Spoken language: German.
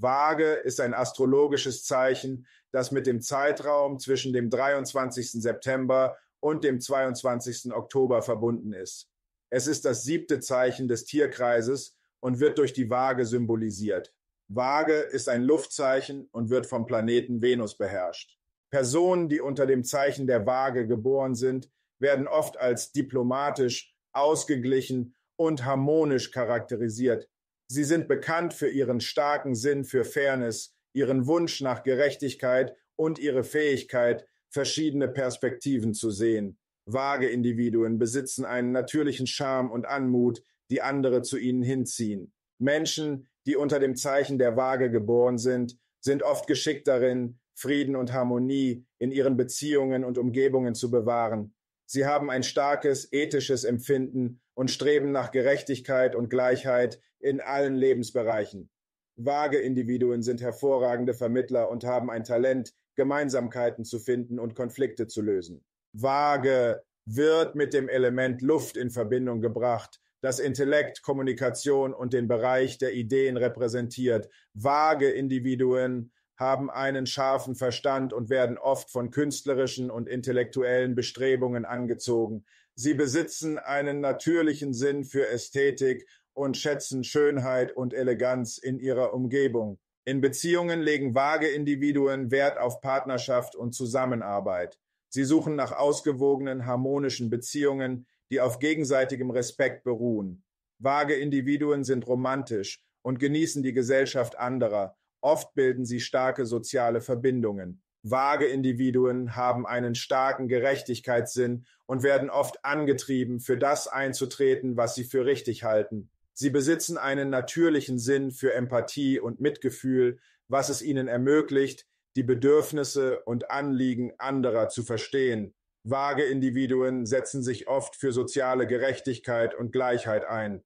Waage ist ein astrologisches Zeichen, das mit dem Zeitraum zwischen dem 23. September und dem 22. Oktober verbunden ist. Es ist das siebte Zeichen des Tierkreises und wird durch die Waage symbolisiert. Waage ist ein Luftzeichen und wird vom Planeten Venus beherrscht. Personen, die unter dem Zeichen der Waage geboren sind, werden oft als diplomatisch, ausgeglichen und harmonisch charakterisiert, Sie sind bekannt für ihren starken Sinn für Fairness, ihren Wunsch nach Gerechtigkeit und ihre Fähigkeit, verschiedene Perspektiven zu sehen. Vage Individuen besitzen einen natürlichen Charme und Anmut, die andere zu ihnen hinziehen. Menschen, die unter dem Zeichen der Waage geboren sind, sind oft geschickt darin, Frieden und Harmonie in ihren Beziehungen und Umgebungen zu bewahren. Sie haben ein starkes ethisches Empfinden und streben nach Gerechtigkeit und Gleichheit in allen Lebensbereichen. Vage Individuen sind hervorragende Vermittler und haben ein Talent, Gemeinsamkeiten zu finden und Konflikte zu lösen. Vage wird mit dem Element Luft in Verbindung gebracht, das Intellekt, Kommunikation und den Bereich der Ideen repräsentiert. Vage Individuen haben einen scharfen Verstand und werden oft von künstlerischen und intellektuellen Bestrebungen angezogen. Sie besitzen einen natürlichen Sinn für Ästhetik und schätzen Schönheit und Eleganz in ihrer Umgebung. In Beziehungen legen vage Individuen Wert auf Partnerschaft und Zusammenarbeit. Sie suchen nach ausgewogenen, harmonischen Beziehungen, die auf gegenseitigem Respekt beruhen. Vage Individuen sind romantisch und genießen die Gesellschaft anderer. Oft bilden sie starke soziale Verbindungen. Vage Individuen haben einen starken Gerechtigkeitssinn und werden oft angetrieben, für das einzutreten, was sie für richtig halten. Sie besitzen einen natürlichen Sinn für Empathie und Mitgefühl, was es ihnen ermöglicht, die Bedürfnisse und Anliegen anderer zu verstehen. Vage Individuen setzen sich oft für soziale Gerechtigkeit und Gleichheit ein.